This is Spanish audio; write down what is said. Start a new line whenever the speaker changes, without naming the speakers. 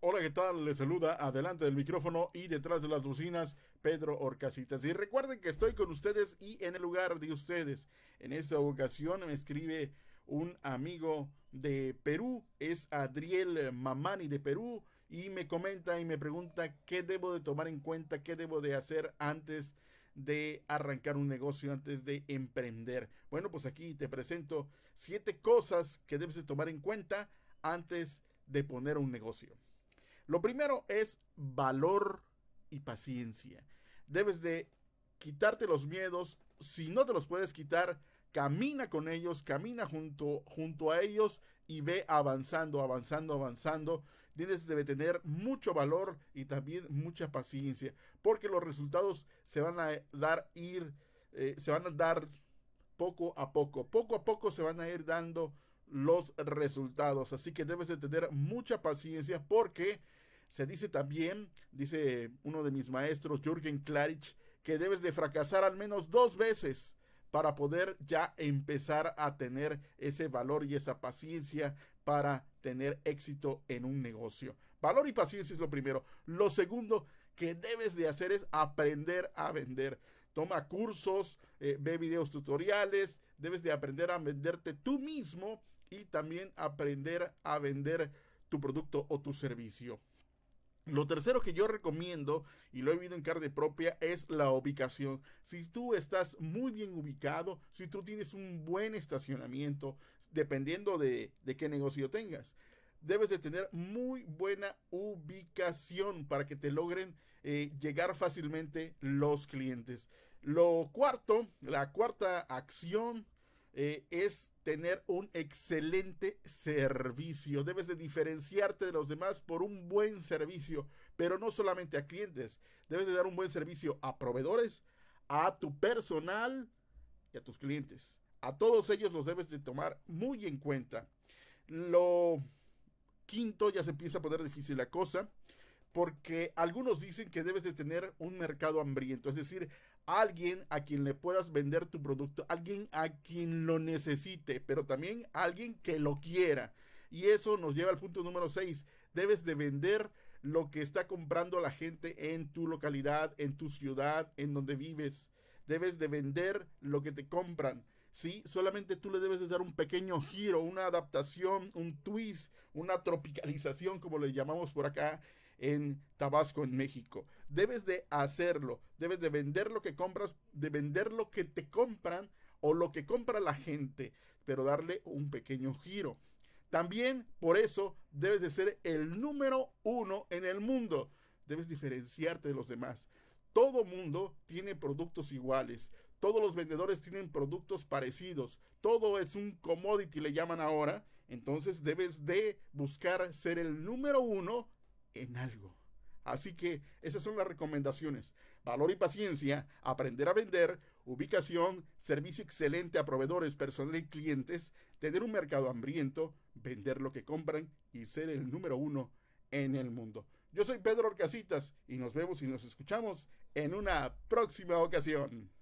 Hola, ¿qué tal? Les saluda adelante del micrófono y detrás de las bocinas Pedro Orcasitas. Y recuerden que estoy con ustedes y en el lugar de ustedes. En esta ocasión me escribe un amigo de Perú, es Adriel Mamani de Perú, y me comenta y me pregunta qué debo de tomar en cuenta, qué debo de hacer antes de arrancar un negocio, antes de emprender. Bueno, pues aquí te presento siete cosas que debes de tomar en cuenta antes de poner un negocio. Lo primero es valor y paciencia. Debes de quitarte los miedos. Si no te los puedes quitar, camina con ellos, camina junto, junto a ellos y ve avanzando, avanzando, avanzando. Tienes debe tener mucho valor y también mucha paciencia, porque los resultados se van a dar ir, eh, se van a dar poco a poco, poco a poco se van a ir dando los resultados. Así que debes de tener mucha paciencia porque se dice también, dice uno de mis maestros, Jürgen Klarich, que debes de fracasar al menos dos veces para poder ya empezar a tener ese valor y esa paciencia para tener éxito en un negocio. Valor y paciencia es lo primero. Lo segundo que debes de hacer es aprender a vender. Toma cursos, eh, ve videos tutoriales, debes de aprender a venderte tú mismo y también aprender a vender tu producto o tu servicio. Lo tercero que yo recomiendo, y lo he vivido en carne propia, es la ubicación. Si tú estás muy bien ubicado, si tú tienes un buen estacionamiento, dependiendo de, qué negocio tengas, debes de tener muy buena ubicación para que te logren eh, llegar fácilmente los clientes. Lo cuarto, la cuarta acción eh, es tener un excelente servicio. Debes de diferenciarte de los demás por un buen servicio, pero no solamente a clientes. Debes de dar un buen servicio a proveedores, a tu personal y a tus clientes. A todos ellos los debes de tomar muy en cuenta. Lo quinto, ya se empieza a poner difícil la cosa porque algunos dicen que debes de tener un mercado hambriento, es decir, alguien a quien le puedas vender tu producto, alguien a quien lo necesite, pero también alguien que lo quiera. Y eso nos lleva al punto número 6, debes de vender lo que está comprando la gente en tu localidad, en tu ciudad, en donde vives. Debes de vender lo que te compran. ¿sí? Solamente tú le debes de dar un pequeño giro, una adaptación, un twist, una tropicalización, como le llamamos por acá, en Tabasco, en México. Debes de hacerlo, debes de vender lo que compras, de vender lo que te compran o lo que compra la gente, pero darle un pequeño giro. También por eso debes de ser el número uno en el mundo. Debes diferenciarte de los demás. Todo mundo tiene productos iguales. Todos los vendedores tienen productos parecidos. Todo es un commodity, le llaman ahora. Entonces debes de buscar ser el número uno en algo. Así que esas son las recomendaciones. Valor y paciencia, aprender a vender, ubicación, servicio excelente a proveedores, personal y clientes, tener un mercado hambriento, vender lo que compran y ser el número uno en el mundo. Yo soy Pedro Orcasitas y nos vemos y nos escuchamos en una próxima ocasión.